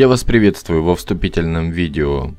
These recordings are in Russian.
Я вас приветствую во вступительном видео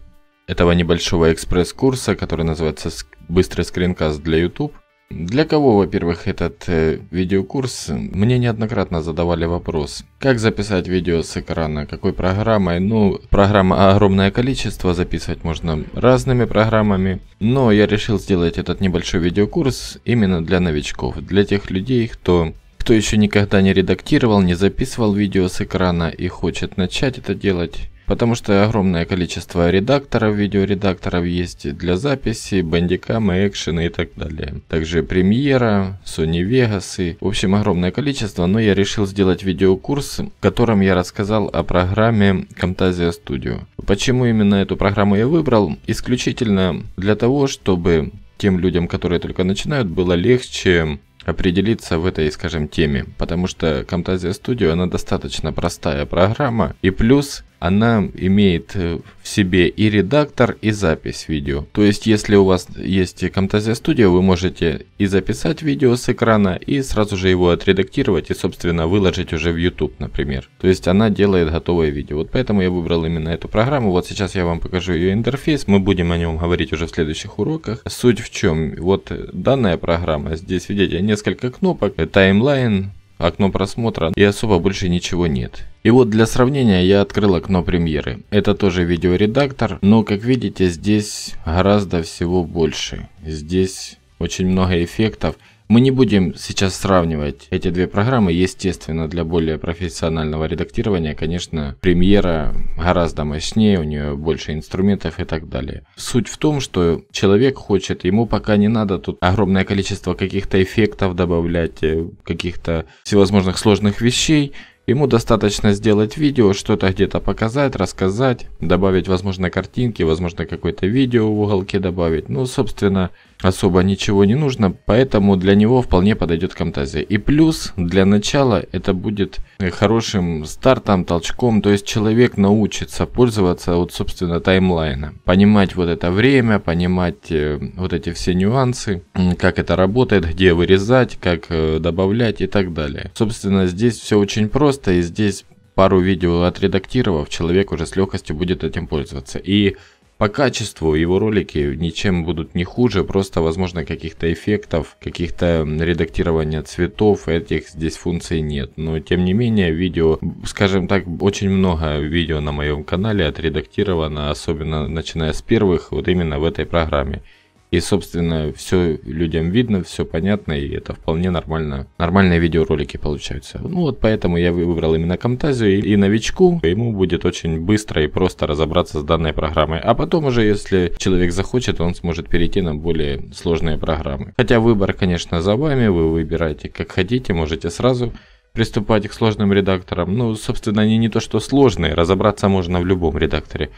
этого небольшого экспресс-курса, который называется «Быстрый скринкаст для YouTube». Для кого, во-первых, этот э, видеокурс? Мне неоднократно задавали вопрос, как записать видео с экрана, какой программой. Ну, программа огромное количество, записывать можно разными программами. Но я решил сделать этот небольшой видеокурс именно для новичков, для тех людей, кто кто еще никогда не редактировал, не записывал видео с экрана и хочет начать это делать, потому что огромное количество редакторов, видеоредакторов есть для записи, бандикамы, экшены и так далее. Также премьера, Sony Vegas, и, в общем огромное количество, но я решил сделать видеокурс, в котором я рассказал о программе Camtasia Studio. Почему именно эту программу я выбрал? Исключительно для того, чтобы тем людям, которые только начинают, было легче определиться в этой, скажем, теме, потому что Camtasia Studio, она достаточно простая программа, и плюс она имеет э, в себе и редактор, и запись видео. То есть, если у вас есть Camtasia Studio, вы можете и записать видео с экрана, и сразу же его отредактировать, и, собственно, выложить уже в YouTube, например. То есть, она делает готовое видео. Вот поэтому я выбрал именно эту программу. Вот сейчас я вам покажу ее интерфейс, мы будем о нем говорить уже в следующих уроках. Суть в чем? Вот данная программа, здесь, видите, несколько кнопок, таймлайн, окно просмотра и особо больше ничего нет. И вот для сравнения я открыл окно премьеры. Это тоже видеоредактор, но как видите здесь гораздо всего больше. Здесь очень много эффектов мы не будем сейчас сравнивать эти две программы. Естественно, для более профессионального редактирования, конечно, премьера гораздо мощнее, у нее больше инструментов и так далее. Суть в том, что человек хочет, ему пока не надо тут огромное количество каких-то эффектов добавлять, э, каких-то всевозможных сложных вещей. Ему достаточно сделать видео, что-то где-то показать, рассказать, добавить, возможно, картинки, возможно, какое-то видео в уголке добавить. Ну, собственно, особо ничего не нужно, поэтому для него вполне подойдет Камтазия. И плюс для начала это будет э, хорошим стартом, толчком, то есть человек научится пользоваться вот собственно таймлайна, понимать вот это время, понимать э, вот эти все нюансы, как это работает, где вырезать, как э, добавлять и так далее. Собственно, здесь все очень просто и здесь пару видео отредактировав, человек уже с легкостью будет этим пользоваться. И по качеству его ролики ничем будут не хуже, просто, возможно, каких-то эффектов, каких-то редактирования цветов, этих здесь функций нет. Но, тем не менее, видео, скажем так, очень много видео на моем канале отредактировано, особенно начиная с первых, вот именно в этой программе. И, собственно, все людям видно, все понятно, и это вполне нормально. Нормальные видеоролики получаются. Ну вот поэтому я выбрал именно Камтазию, и новичку ему будет очень быстро и просто разобраться с данной программой. А потом уже, если человек захочет, он сможет перейти на более сложные программы. Хотя выбор, конечно, за вами, вы выбираете как хотите, можете сразу приступать к сложным редакторам. Ну, собственно, они не то что сложные, разобраться можно в любом редакторе.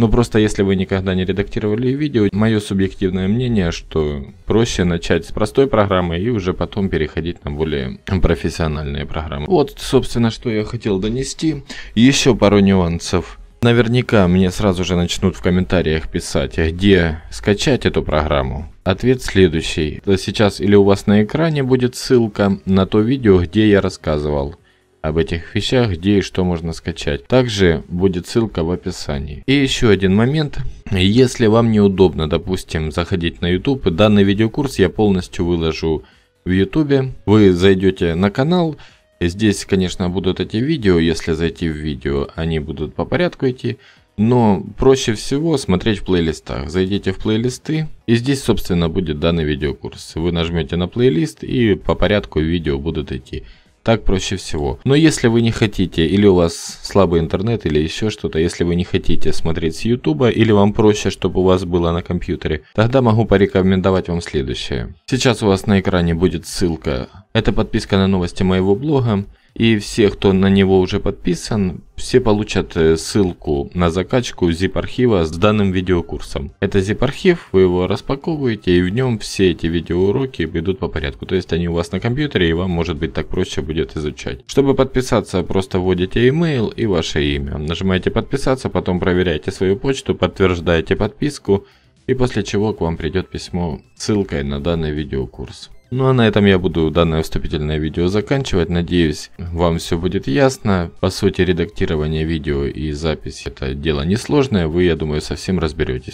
Но просто если вы никогда не редактировали видео, мое субъективное мнение, что проще начать с простой программы и уже потом переходить на более профессиональные программы. Вот, собственно, что я хотел донести. Еще пару нюансов. Наверняка мне сразу же начнут в комментариях писать, где скачать эту программу. Ответ следующий. Сейчас или у вас на экране будет ссылка на то видео, где я рассказывал, об этих вещах, где и что можно скачать. Также будет ссылка в описании. И еще один момент. Если вам неудобно, допустим, заходить на YouTube, данный видеокурс я полностью выложу в YouTube. Вы зайдете на канал, здесь, конечно, будут эти видео, если зайти в видео, они будут по порядку идти. Но проще всего смотреть в плейлистах. Зайдите в плейлисты, и здесь, собственно, будет данный видеокурс. Вы нажмете на плейлист, и по порядку видео будут идти. Так проще всего. Но если вы не хотите, или у вас слабый интернет, или еще что-то, если вы не хотите смотреть с YouTube, или вам проще, чтобы у вас было на компьютере, тогда могу порекомендовать вам следующее. Сейчас у вас на экране будет ссылка. Это подписка на новости моего блога. И все, кто на него уже подписан, все получат э, ссылку на закачку zip-архива с данным видеокурсом. Это zip-архив, вы его распаковываете, и в нем все эти видеоуроки идут по порядку. То есть они у вас на компьютере, и вам, может быть, так проще будет изучать. Чтобы подписаться, просто вводите email и ваше имя. Нажимаете «Подписаться», потом проверяете свою почту, подтверждаете подписку, и после чего к вам придет письмо с ссылкой на данный видеокурс. Ну а на этом я буду данное вступительное видео заканчивать. Надеюсь, вам все будет ясно. По сути, редактирование видео и запись это дело несложное. Вы, я думаю, совсем разберетесь.